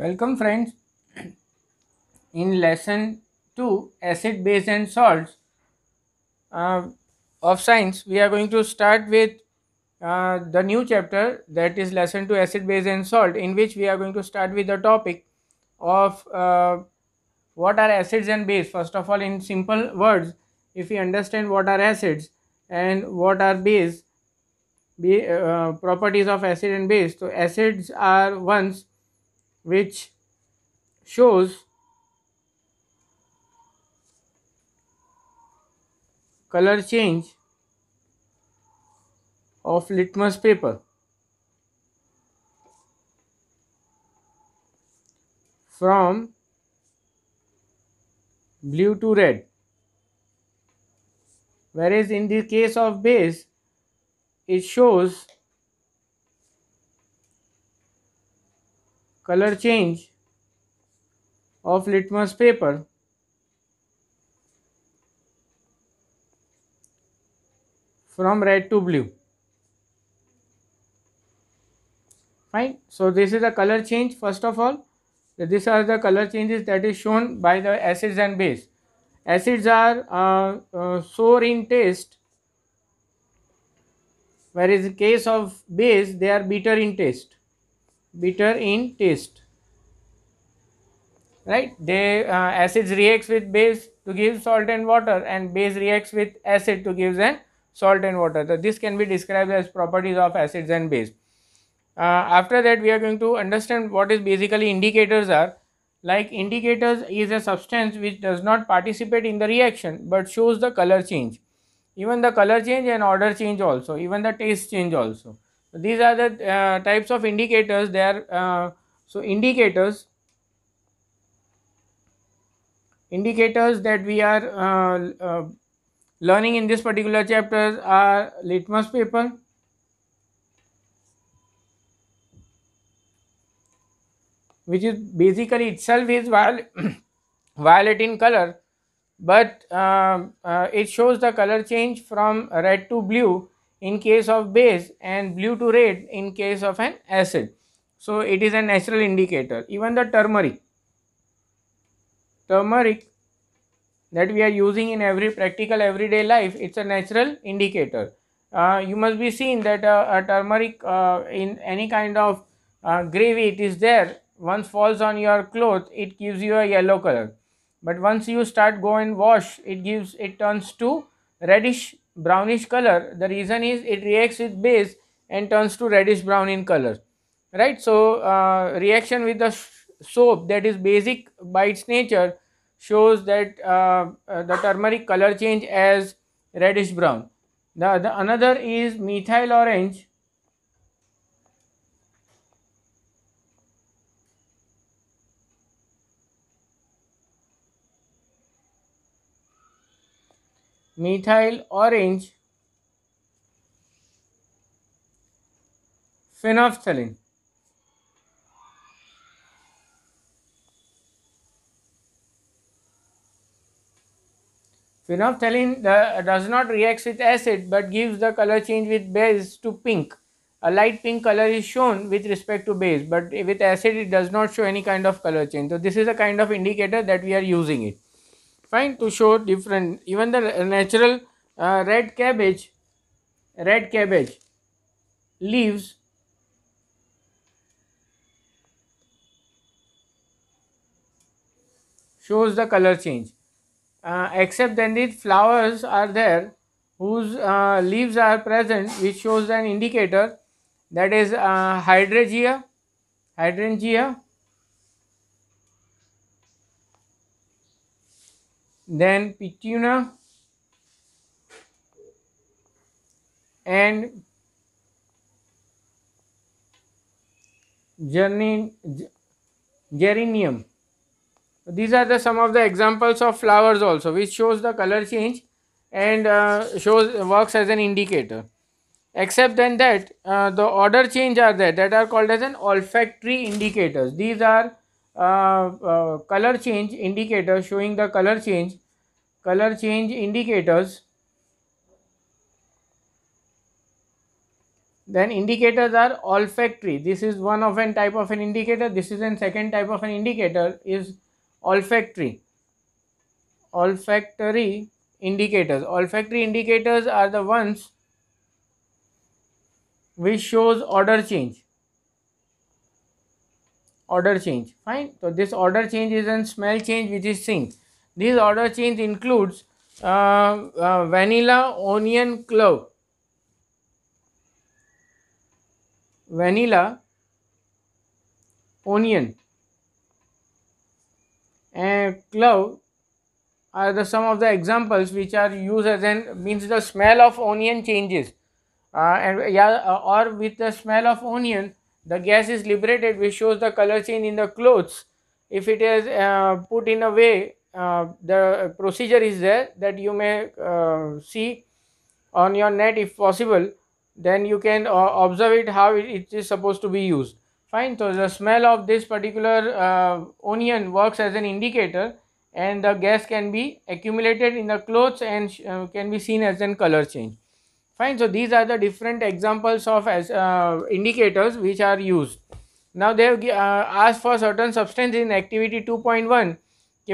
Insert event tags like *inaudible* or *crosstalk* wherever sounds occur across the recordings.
Welcome friends. In lesson 2 acid base and salts uh, of science we are going to start with uh, the new chapter that is lesson 2 acid base and salt in which we are going to start with the topic of uh, what are acids and base first of all in simple words if we understand what are acids and what are base be, uh, properties of acid and base so acids are ones which shows color change of litmus paper from blue to red whereas in the case of base it shows color change of litmus paper from red to blue fine so this is the color change first of all these are the color changes that is shown by the acids and base acids are uh, uh, sour in taste whereas in case of base they are bitter in taste bitter in taste right they uh, acids reacts with base to give salt and water and base reacts with acid to give them salt and water so this can be described as properties of acids and base uh, after that we are going to understand what is basically indicators are like indicators is a substance which does not participate in the reaction but shows the color change even the color change and order change also even the taste change also these are the uh, types of indicators they are uh, so indicators indicators that we are uh, uh learning in this particular chapter are litmus paper which is basically itself is violet, *coughs* violet in color but um, uh, it shows the color change from red to blue in case of base and blue to red in case of an acid. So, it is a natural indicator. Even the turmeric, turmeric that we are using in every practical everyday life, it's a natural indicator. Uh, you must be seen that uh, a turmeric uh, in any kind of uh, gravy it is there once falls on your cloth it gives you a yellow color but once you start go and wash it gives it turns to reddish brownish color the reason is it reacts with base and turns to reddish brown in color right so uh, reaction with the soap that is basic by its nature shows that uh, uh, the turmeric color change as reddish brown the, the another is methyl orange methyl orange, phenolphthalein. Phenolphthalein does not react with acid but gives the color change with base to pink. A light pink color is shown with respect to base but with acid it does not show any kind of color change. So this is a kind of indicator that we are using it fine to show different even the natural uh, red cabbage red cabbage leaves shows the color change uh, except then these flowers are there whose uh, leaves are present which shows an indicator that is uh, hydrangea hydrangea then Petuna and geranium. These are the some of the examples of flowers also which shows the color change and uh, shows works as an indicator. Except then that uh, the order change are there that are called as an olfactory indicators. These are uh, uh, color change indicator showing the color change color change indicators then indicators are olfactory this is one of an type of an indicator this is an second type of an indicator is olfactory olfactory indicators olfactory indicators are the ones which shows order change order change fine so this order change is a smell change which is seen. this order change includes uh, uh, vanilla onion clove vanilla onion and clove are the some of the examples which are used as an means the smell of onion changes uh, and yeah uh, or with the smell of onion the gas is liberated which shows the color change in the clothes if it is uh, put in a way uh, the procedure is there that you may uh, see on your net if possible then you can uh, observe it how it is supposed to be used fine so the smell of this particular uh, onion works as an indicator and the gas can be accumulated in the clothes and uh, can be seen as a color change Fine. So, these are the different examples of as, uh, indicators which are used. Now, they have uh, asked for certain substance in activity 2.1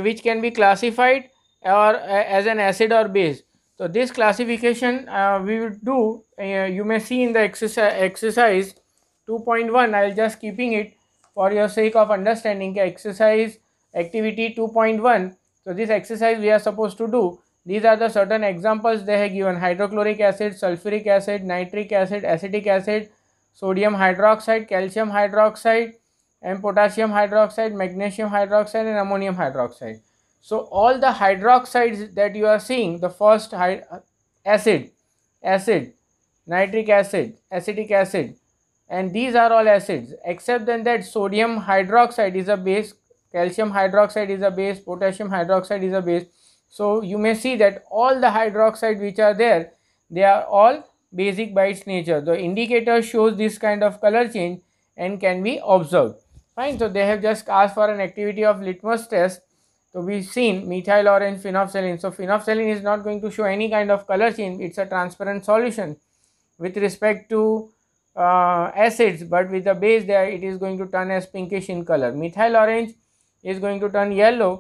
which can be classified or uh, as an acid or base. So, this classification uh, we will do uh, you may see in the exercise, exercise 2.1 I will just keeping it for your sake of understanding exercise activity 2.1 so this exercise we are supposed to do these are the certain examples they have given hydrochloric acid, sulfuric acid, nitric acid, acetic acid, sodium hydroxide, calcium hydroxide and potassium hydroxide, magnesium hydroxide and ammonium hydroxide. So all the hydroxides that you are seeing, the first acid, acid, nitric acid, acetic acid and these are all acids except then that sodium hydroxide is a base, calcium hydroxide is a base, potassium hydroxide is a base so, you may see that all the hydroxide which are there, they are all basic by its nature. The indicator shows this kind of color change and can be observed. Fine. So, they have just asked for an activity of litmus test. to be seen methyl orange phenolphthalein. So, phenolphthalein is not going to show any kind of color change. It's a transparent solution with respect to uh, acids but with the base there it is going to turn as pinkish in color. Methyl orange is going to turn yellow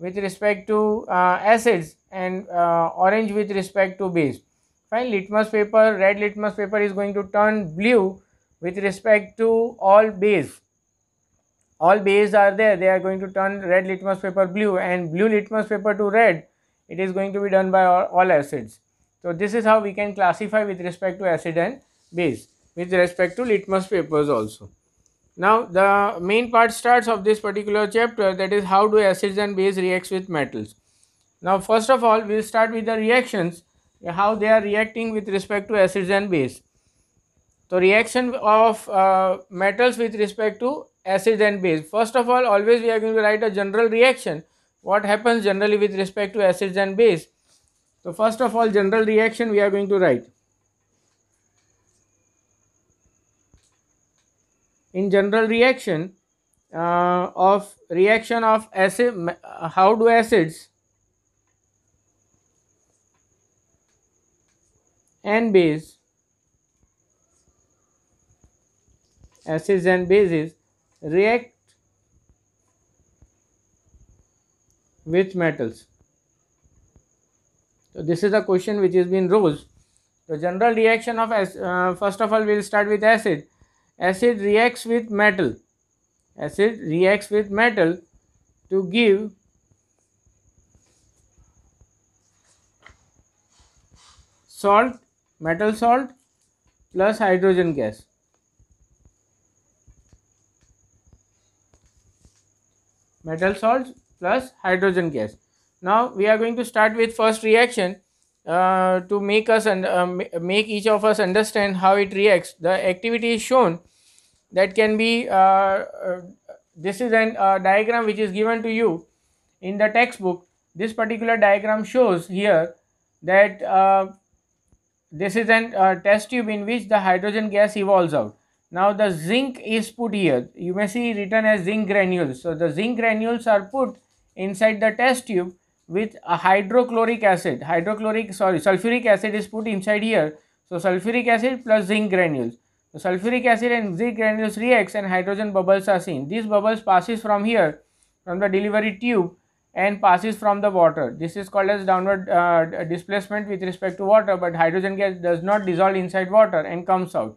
with respect to uh, acids and uh, orange with respect to base. Fine, litmus paper, red litmus paper is going to turn blue with respect to all base. All base are there, they are going to turn red litmus paper blue and blue litmus paper to red. It is going to be done by all, all acids. So, this is how we can classify with respect to acid and base with respect to litmus papers also. Now, the main part starts of this particular chapter that is how do acids and base reacts with metals. Now, first of all, we will start with the reactions, how they are reacting with respect to acids and base. So, reaction of uh, metals with respect to acids and base. First of all, always we are going to write a general reaction. What happens generally with respect to acids and base? So, first of all, general reaction we are going to write. in general reaction uh, of reaction of acid uh, how do acids and base acids and bases react with metals so this is a question which has been rose the general reaction of uh, first of all we will start with acid acid reacts with metal acid reacts with metal to give salt metal salt plus hydrogen gas metal salts plus hydrogen gas now we are going to start with first reaction uh, to make us and uh, make each of us understand how it reacts the activity is shown that can be uh, uh this is an uh, diagram which is given to you in the textbook this particular diagram shows here that uh, this is an test tube in which the hydrogen gas evolves out now the zinc is put here you may see written as zinc granules so the zinc granules are put inside the test tube with a hydrochloric acid hydrochloric sorry sulfuric acid is put inside here so sulfuric acid plus zinc granules so sulfuric acid and zinc granules reacts and hydrogen bubbles are seen these bubbles passes from here from the delivery tube and passes from the water this is called as downward uh, displacement with respect to water but hydrogen gas does not dissolve inside water and comes out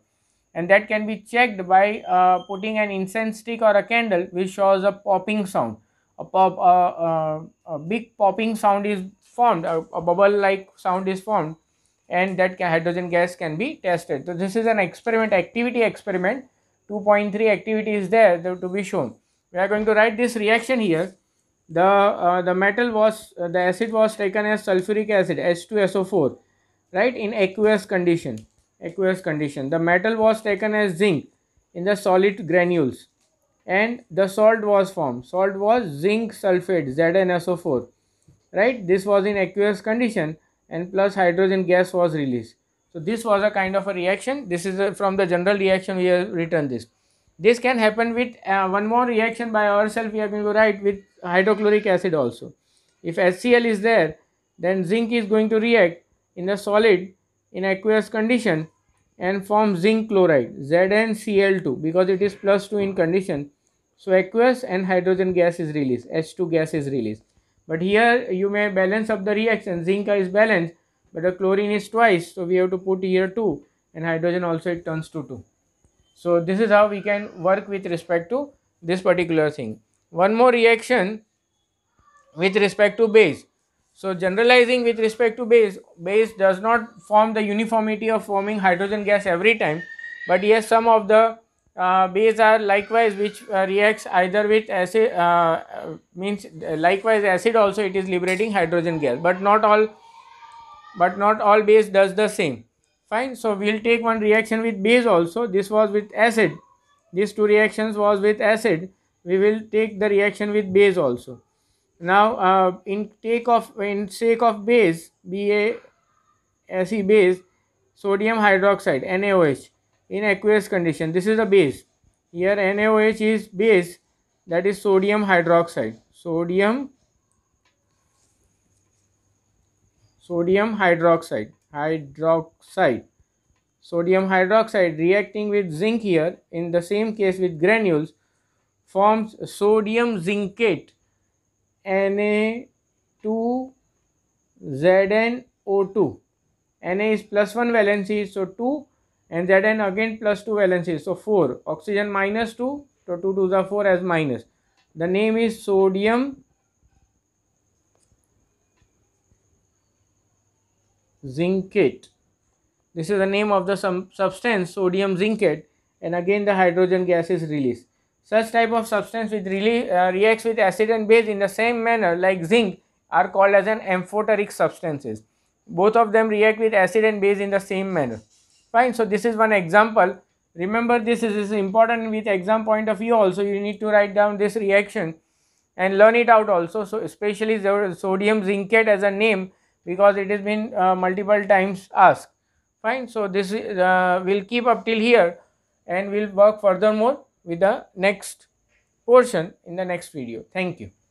and that can be checked by uh, putting an incense stick or a candle which shows a popping sound a pop a, a, a big popping sound is formed a, a bubble like sound is formed and that hydrogen gas can be tested so this is an experiment activity experiment 2.3 activity is there to be shown we are going to write this reaction here the uh, the metal was uh, the acid was taken as sulfuric acid h2so4 right in aqueous condition aqueous condition the metal was taken as zinc in the solid granules and the salt was formed. Salt was zinc sulfate ZnSO4 right this was in aqueous condition and plus hydrogen gas was released so this was a kind of a reaction this is a, from the general reaction we have written this this can happen with uh, one more reaction by ourselves we are going to write with hydrochloric acid also if HCl is there then zinc is going to react in the solid in aqueous condition and form zinc chloride ZnCl2 because it is plus 2 in condition so aqueous and hydrogen gas is released, H2 gas is released. But here you may balance up the reaction, zinc is balanced, but the chlorine is twice, so we have to put here 2 and hydrogen also it turns to 2. So this is how we can work with respect to this particular thing. One more reaction with respect to base. So generalizing with respect to base, base does not form the uniformity of forming hydrogen gas every time, but yes some of the uh, Bases are likewise which uh, reacts either with acid uh, uh means uh, likewise acid also it is liberating hydrogen gas but not all but not all base does the same fine so we'll take one reaction with base also this was with acid these two reactions was with acid we will take the reaction with base also now in take of in sake of base ba se base sodium hydroxide naoh in aqueous condition. This is the base. Here NaOH is base that is sodium hydroxide. Sodium sodium hydroxide hydroxide sodium hydroxide reacting with zinc here in the same case with granules forms sodium zincate Na2ZnO2 Na is plus 1 valency so 2 and Zn again plus 2 valencies. So 4 oxygen minus 2 so 2 to the 4 as minus. The name is sodium zincate. This is the name of the substance sodium zincate and again the hydrogen gas is released. Such type of substance which really uh, reacts with acid and base in the same manner like zinc are called as an amphoteric substances. Both of them react with acid and base in the same manner fine so this is one example remember this is, this is important with exam point of view also you need to write down this reaction and learn it out also so especially sodium zincate as a name because it has been uh, multiple times asked fine so this uh, will keep up till here and we'll work furthermore with the next portion in the next video thank you